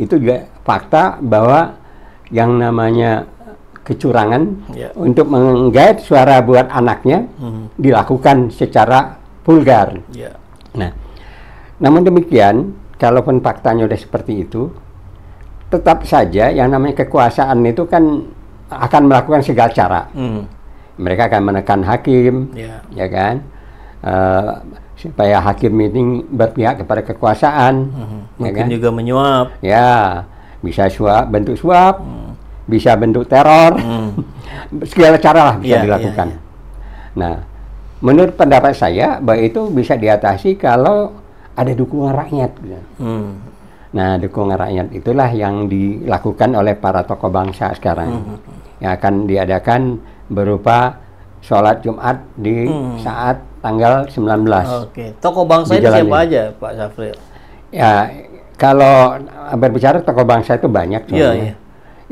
itu juga fakta bahwa yang namanya kecurangan yeah. untuk menggait suara buat anaknya mm. dilakukan secara vulgar. Yeah. Nah, namun demikian, kalaupun faktanya sudah seperti itu, tetap saja yang namanya kekuasaan itu kan akan melakukan segala cara. Mm. Mereka akan menekan hakim, yeah. ya kan? Uh, supaya hakim ini berpihak kepada kekuasaan. Hmm. Ya kan? juga menyuap. Ya, bisa suap, bentuk suap, hmm. bisa bentuk teror, hmm. segala cara lah bisa ya, dilakukan. ya, ya. Nah, menurut pendapat saya bahwa itu bisa diatasi kalau ada dukungan rakyat. Hmm. Nah, dukungan rakyat itulah yang dilakukan oleh para tokoh bangsa sekarang. Hmm. Yang akan diadakan berupa sholat Jumat di hmm. saat tanggal 19. Oke. Toko bangsa itu siapa aja, Pak Safril? Ya, kalau berbicara toko bangsa itu banyak Iya, iya.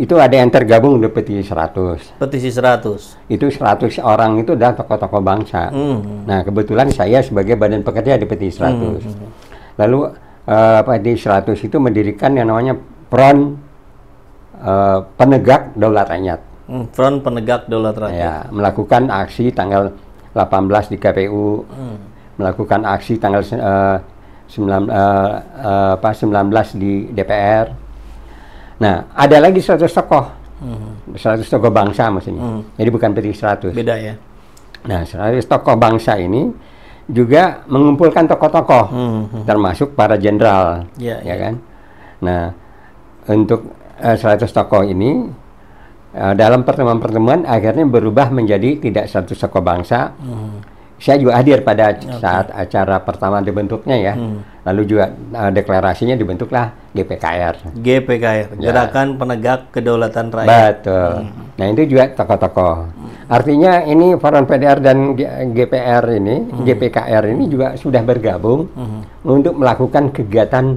Itu ada yang tergabung di petisi 100. Petisi 100. Itu 100 orang itu adalah toko-toko bangsa. Mm. Nah, kebetulan saya sebagai badan pekerja di petisi 100. Mm. Hmm, hmm. Lalu uh, petisi 100 itu mendirikan yang namanya Front uh, Penegak Daulat Rakyat. Front Penegak Daulat Rakyat. Ya, melakukan aksi tanggal 18 di KPU hmm. melakukan aksi tanggal uh, 9, uh, uh, apa, 19 di DPR. Nah, ada lagi 100 tokoh. Hmm. 100 tokoh bangsa maksudnya. Hmm. Jadi bukan petik 100. Beda ya. Nah, 100 tokoh bangsa ini juga mengumpulkan tokoh-tokoh hmm. hmm, hmm. termasuk para jenderal, yeah, ya yeah. Ya. kan? Nah, untuk uh, eh, 100 tokoh ini Eh, dalam pertemuan-pertemuan akhirnya berubah menjadi tidak satu suku bangsa. Hmm. Saya juga hadir pada okay. saat acara pertama dibentuknya ya. Hmm. Lalu juga uh, deklarasinya dibentuklah GPKR. GPKR, ya. Gerakan Penegak Kedaulatan Rakyat. Betul. Hmm. Nah itu juga tokoh-tokoh. Artinya ini Forum PDR dan G GPR ini, hmm. GPKR ini juga sudah bergabung hmm. untuk melakukan kegiatan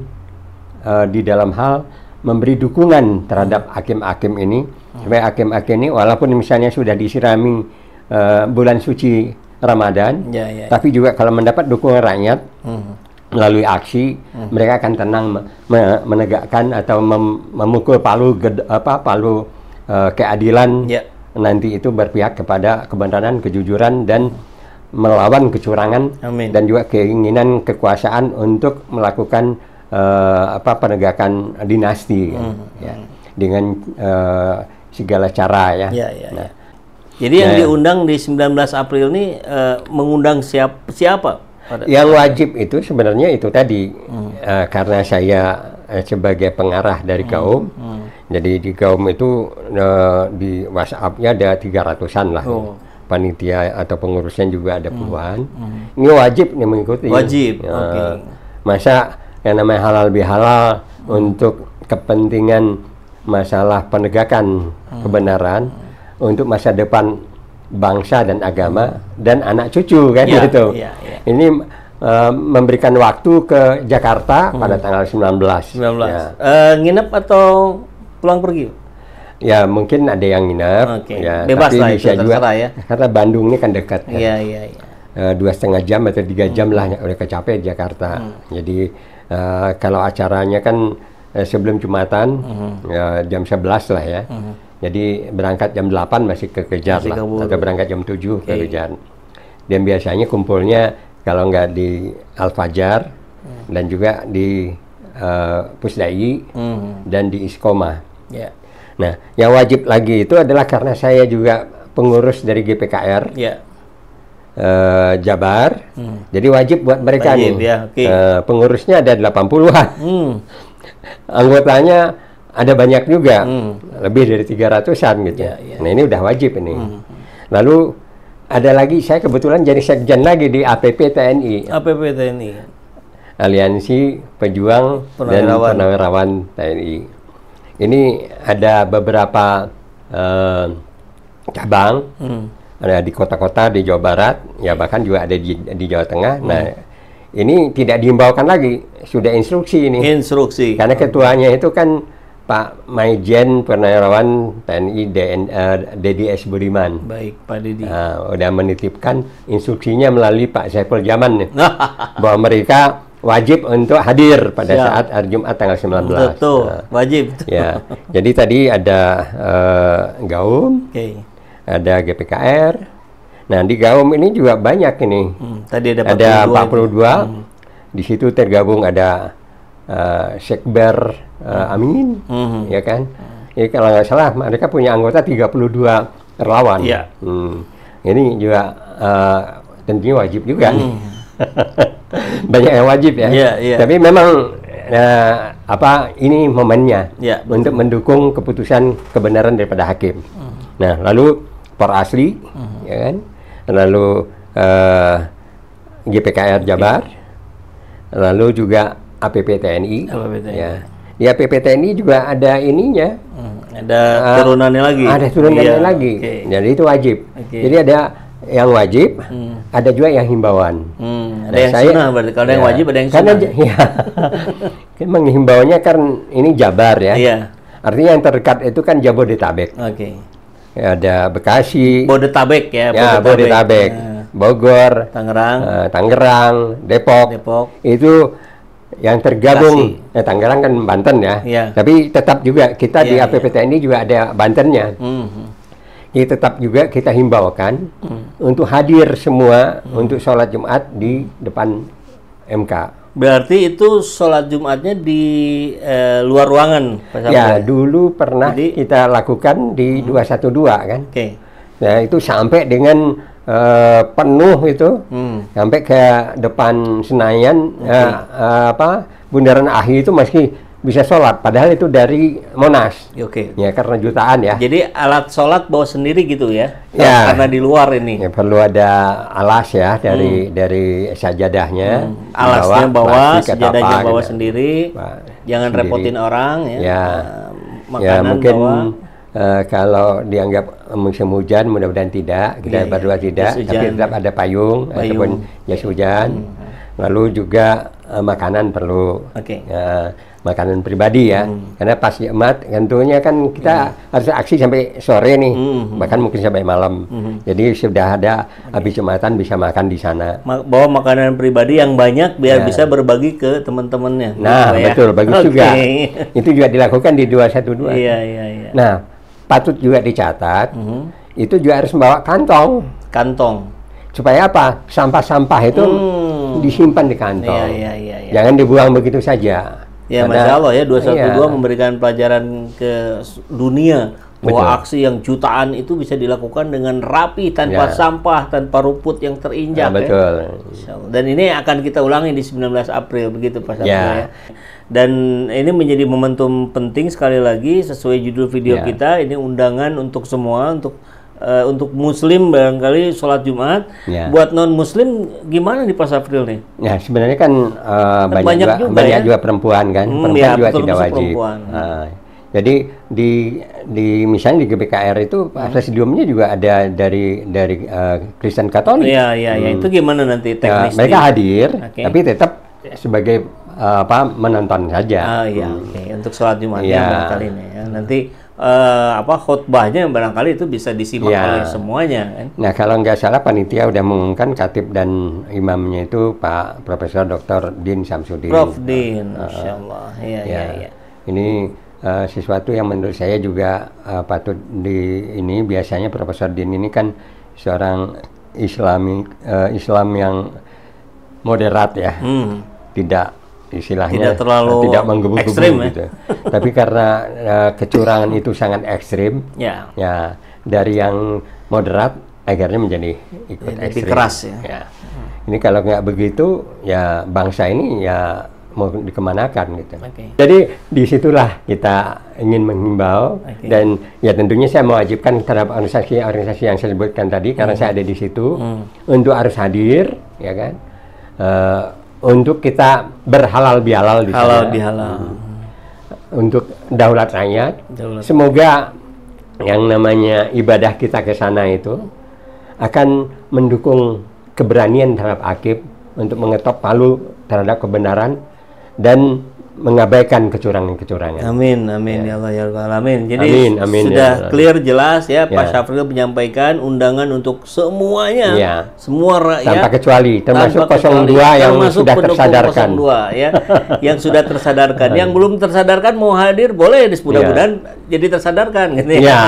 uh, di dalam hal memberi dukungan terhadap hmm. hakim-hakim ini supaya akem-akem ini walaupun misalnya sudah disirami uh, bulan suci Ramadan, ya, ya, ya. tapi juga kalau mendapat dukungan rakyat hmm. melalui aksi, hmm. mereka akan tenang me menegakkan atau mem memukul palu apa palu uh, keadilan ya. nanti itu berpihak kepada kebenaran, kejujuran dan melawan kecurangan Amin. dan juga keinginan kekuasaan untuk melakukan uh, apa penegakan dinasti hmm. ya. dengan segala cara ya. ya, ya, nah. ya. Jadi yang nah, diundang di 19 April ini uh, mengundang siap, siapa? Yang wajib itu sebenarnya itu tadi hmm. uh, karena saya uh, sebagai pengarah dari hmm. kaum, hmm. jadi di kaum itu uh, di WhatsAppnya ada tiga ratusan lah. Oh. Panitia atau pengurusnya juga ada hmm. puluhan. Hmm. Hmm. Ini wajib nih mengikuti. Wajib. Uh, okay. Masa yang namanya halal bihalal hmm. untuk kepentingan masalah penegakan hmm. kebenaran hmm. untuk masa depan bangsa dan agama dan anak cucu kan ya, gitu. Ya, ya. Ini uh, memberikan waktu ke Jakarta hmm. pada tanggal 19. 19. Ya. Uh, nginep atau pulang pergi? Ya mungkin ada yang nginep. Okay. Ya, Bebas tapi lah bisa itu, juga ya. Karena Bandung ini kan dekat. Kan. Ya, ya, dua setengah jam atau tiga jam hmm. lah udah kecapek Jakarta. Hmm. Jadi uh, kalau acaranya kan eh, sebelum Jumatan mm-hmm. ya, jam 11 lah ya. Mm-hmm. Jadi berangkat jam 8 masih kekejar masih lah. Atau berangkat jam 7 okay. ke Dan biasanya kumpulnya kalau nggak di Al-Fajar mm-hmm. dan juga di uh, Pusdai mm-hmm. dan di Iskoma. Yeah. Nah, yang wajib lagi itu adalah karena saya juga pengurus dari GPKR. Yeah. Ya. Uh, Jabar, hmm. jadi wajib buat mereka wajib, nih. Ya, okay. uh, eh, pengurusnya ada 80-an. Hmm anggotanya ada banyak juga, hmm. lebih dari 300-an gitu. Ya, ya. Nah, ini udah wajib ini. Hmm. Lalu ada lagi saya kebetulan jadi sekjen lagi di APP TNI. APP TNI. Aliansi Pejuang Penawirawan. dan Penawirawan TNI. Ini ada beberapa eh, cabang. Hmm. Ada di kota-kota di Jawa Barat, ya bahkan juga ada di, di Jawa Tengah. Nah, hmm. Nah, ini tidak diimbaukan lagi, sudah instruksi ini. Instruksi. Karena ketuanya itu kan Pak Maijen Purnawirawan TNI DN, uh, eh, DDS Budiman. Baik, Pak Didi. Uh, ah, udah menitipkan instruksinya melalui Pak Saiful Jaman bahwa mereka wajib untuk hadir pada Siap. saat hari Jumat tanggal 19. Betul, Uh, wajib. Betul. Ya. Jadi tadi ada uh, Gaum, okay. ada GPKR, Nah di Gaum ini juga banyak ini. Hmm, tadi ada 42. Ada 42. Hmm. Di situ tergabung ada uh, eh, Sekber uh, eh, hmm. Amin, hmm. ya kan? Ya kalau nggak salah mereka punya anggota 32 relawan. Iya. Hmm. Ini juga uh, tentunya wajib juga. Hmm. banyak yang wajib ya. Iya iya. Tapi memang nah, apa ini momennya ya, untuk mendukung keputusan kebenaran daripada hakim. -huh. Hmm. Nah, lalu para Asli, -huh. Hmm. ya kan? lalu uh, eh, GPKR Jabar, iya. lalu juga APP TNI. APP TNI. Ya. Di APP TNI juga ada ininya. Hmm, ada uh, turunannya lagi. Ada turunannya iya, lagi. Okay. Jadi itu wajib. Okay. Jadi ada yang wajib, hmm. ada juga yang himbauan. Hmm, ada nah, yang saya, sunnah Kalau ya, yang wajib ada yang karena, sunnah. Ya, kan memang kan ini Jabar ya. Iya. Artinya yang terdekat itu kan Jabodetabek. Oke. Okay. Ya, ada Bekasi, Bodetabek ya, ya Bodetabek, ya. Bogor, Tangerang, uh, Tangerang, Depok, Depok, itu yang tergabung ya, Tangerang kan Banten ya, ya. tapi tetap juga kita ya, di APPTN ya. ini juga ada Bantennya. Hmm. Jadi hmm. tetap juga kita himbaukan hmm. untuk hadir semua hmm. untuk sholat Jumat di depan MK. Berarti itu sholat Jumatnya di eh, luar ruangan? Pak ya, dulu pernah Jadi, kita lakukan di hmm. 212 kan. Oke. Okay. Ya, nah, itu sampai dengan uh, penuh itu. Hmm. Sampai ke depan Senayan okay. Ya, uh, eh, uh, apa Bundaran Ahi itu masih bisa sholat padahal itu dari Monas oke okay. ya karena jutaan ya jadi alat sholat bawa sendiri gitu ya ya karena di luar ini ya, perlu ada alas ya dari hmm. dari sajadahnya hmm. alasnya bawa, bawa sajadahnya bawa gitu. sendiri bah, jangan sendiri. repotin orang ya, ya. Ah, ya makanan ya, mungkin bawa Uh, eh, kalau dianggap musim hujan mudah-mudahan tidak kita yeah, iya. berdua tidak yes, tapi tetap ada payung, payung. ataupun jas hujan hmm. lalu juga uh, makanan perlu okay. Ya. uh, makanan pribadi ya hmm. karena pas emat tentunya kan kita hmm. harus aksi sampai sore nih hmm. hmm, hmm. bahkan mungkin sampai malam hmm. hmm. jadi sudah ada okay. habis jumatan bisa makan di sana Ma bawa makanan pribadi yang banyak biar ya. bisa berbagi ke teman-temannya nah gitu ya. betul bagus okay. juga itu juga dilakukan di dua satu dua iya, iya, iya. nah patut juga dicatat hmm. itu juga harus membawa kantong kantong supaya apa sampah-sampah itu hmm. disimpan di kantong ya, ya, ya, ya. jangan dibuang begitu saja Ya, Pada, masya Allah ya 212 iya. memberikan pelajaran ke dunia bahwa Betul. aksi yang jutaan itu bisa dilakukan dengan rapi tanpa ya. sampah, tanpa rumput yang terinjak. Ya, ya. betul. Ya. Dan ini akan kita ulangi di 19 April begitu Pak Sabtu ya. ya. Dan ini menjadi momentum penting sekali lagi sesuai judul video ya. kita ini undangan untuk semua untuk uh, untuk muslim barangkali sholat Jumat. Ya. Buat non muslim gimana di pas April nih? Ya sebenarnya kan uh, banyak, banyak juga, juga banyak ya? juga perempuan kan, hmm, perempuan ya, juga betul, tidak wajib. Uh, jadi di di misalnya di GBKR itu hmm. presidiumnya juga ada dari dari uh, Kristen Katolik. Iya iya, iya. hmm. ya. itu gimana nanti ya, teknis? Uh, mereka hadir, okay. tapi tetap sebagai apa menonton saja. Oh iya, hmm. oke untuk sholat Jumat ya. Iya. kali ya. Nanti uh, apa khutbahnya barangkali itu bisa disimak ya. oleh semuanya kan. Nah, kalau nggak salah panitia udah mengumumkan khatib dan imamnya itu Pak Profesor Dr. Din Samsudin. Prof Din, uh, Allah. Iya, ya. iya, ya. ya. Ini uh, sesuatu yang menurut saya juga uh, patut di ini biasanya Profesor Din ini kan seorang Islami uh, Islam yang moderat ya. Hmm. Tidak istilahnya tidak terlalu tidak menggebu-gebu ekstrim, gitu. Ya? Tapi karena uh, kecurangan itu sangat ekstrim, ya. ya dari yang moderat akhirnya menjadi ikut ya, ekstrim. keras ya. ya. Hmm. Ini kalau nggak begitu ya bangsa ini ya mau dikemanakan gitu. Okay. Jadi disitulah kita ingin menghimbau okay. dan ya tentunya saya mewajibkan terhadap organisasi-organisasi yang saya sebutkan tadi hmm. karena saya ada di situ hmm. untuk harus hadir ya kan. Eh, untuk kita berhalal bihalal di halal sana. bihalal hmm. untuk daulat rakyat. Daulat. Semoga yang namanya ibadah kita ke sana itu akan mendukung keberanian terhadap akib untuk mengetok palu terhadap kebenaran dan mengabaikan kecurangan-kecurangan. Amin, amin ya, ya Allah ya Allah amin. Jadi amin, amin, sudah ya clear jelas ya, ya. Pak Syafril menyampaikan undangan untuk semuanya, ya. semua rakyat tanpa kecuali termasuk tanpa 02 yang termasuk sudah tersadarkan. 02 ya, yang sudah tersadarkan. yang belum tersadarkan mau hadir boleh ya. mudah-mudahan ya. jadi tersadarkan gitu ya. ya.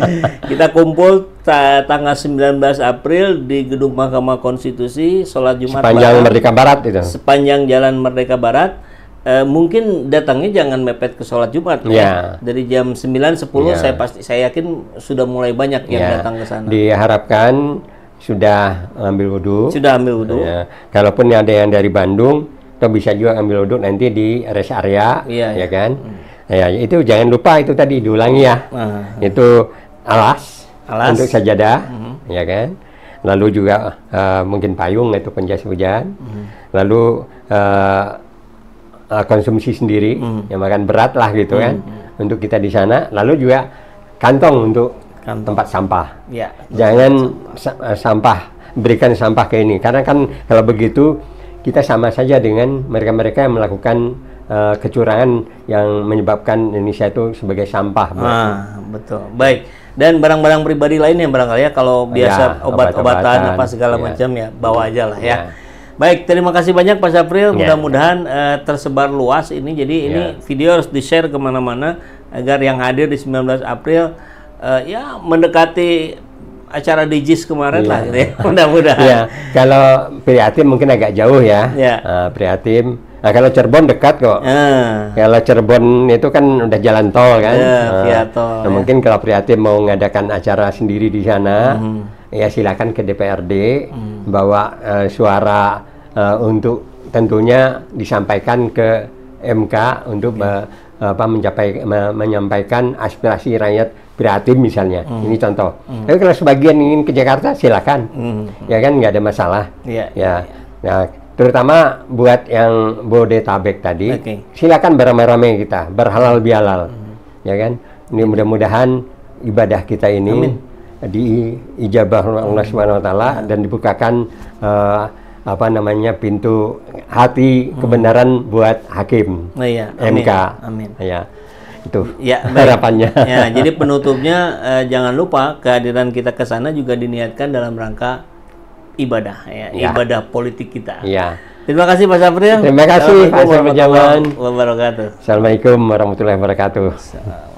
Kita kumpul tanggal 19 April di Gedung Mahkamah Konstitusi sholat Jumat sepanjang Merdeka Barat itu. Sepanjang Jalan Merdeka Barat Eh, mungkin datangnya jangan mepet ke sholat Jumat ya. Dari jam 9 10 iya. saya pasti saya yakin sudah mulai banyak yang yeah. datang ke sana. Diharapkan sudah ambil wudhu. Sudah ambil wudhu. Ya. Kalaupun ada yang dari Bandung, atau bisa juga ambil wudhu nanti di rest area, iya, ya, ya, ya kan? Hmm. Ya itu jangan lupa itu tadi diulangi ya. Uh, Itu alas, alas untuk sajadah, uh ya kan? Lalu juga uh, mungkin payung itu penjas hujan. Uh Lalu eh, uh, konsumsi sendiri, hmm. yang makan berat lah gitu hmm. kan, hmm. untuk kita di sana. Lalu juga kantong untuk kantong. tempat sampah. Ya, Jangan sampah. Eh, sampah, berikan sampah ke ini. Karena kan kalau begitu kita sama saja dengan mereka-mereka yang melakukan uh, kecurangan yang menyebabkan Indonesia itu sebagai sampah. Ah, betul. Baik. Dan barang-barang pribadi lainnya barangkali ya kalau biasa ya, obat-obatan obat apa segala ya. macam ya bawa aja lah ya. ya. Baik, terima kasih banyak Pak Sapril. Ya. Mudah-mudahan uh, tersebar luas ini. Jadi ini ya. video harus di-share kemana-mana agar yang hadir di 19 April uh, ya mendekati acara Digis kemarin yeah. lah ya. Mudah-mudahan. yeah. Kalau Prihatim mungkin agak jauh ya. Yeah. Ya. Uh, Prihatim. Nah, kalau Cirebon dekat kok. Uh. Kalau Cirebon itu kan udah jalan tol kan. Yeah, uh, tol. Nah, ya. Mungkin kalau Prihatim mau mengadakan acara sendiri di sana. -hmm ya silakan ke DPRD hmm. bawa uh, suara uh, untuk tentunya disampaikan ke MK untuk uh, apa mencapai me menyampaikan aspirasi rakyat kreatif misalnya hmm. ini contoh hmm. tapi kalau sebagian ingin ke Jakarta silakan hmm. ya kan nggak ada masalah yeah. ya iya, iya. nah terutama buat yang bodetabek tadi okay. silakan beramai-ramai kita berhalal bihalal hmm. ya kan ini mudah-mudahan ibadah kita ini Amin diijabah oleh Allah Subhanahu wa taala hmm. dan dibukakan uh, apa namanya pintu hati hmm. kebenaran buat hakim. Oh, iya. Amin. MK. Amin. Ya. Itu ya, harapannya. Ya, jadi penutupnya uh, jangan lupa kehadiran kita ke sana juga diniatkan dalam rangka ibadah ya, ya. ibadah politik kita. Iya. Terima kasih Pak Sapri. Terima kasih Pak Sabril Assalamualaikum warahmatullahi wabarakatuh. Assalamualaikum warahmatullahi wabarakatuh. Assalamualaikum.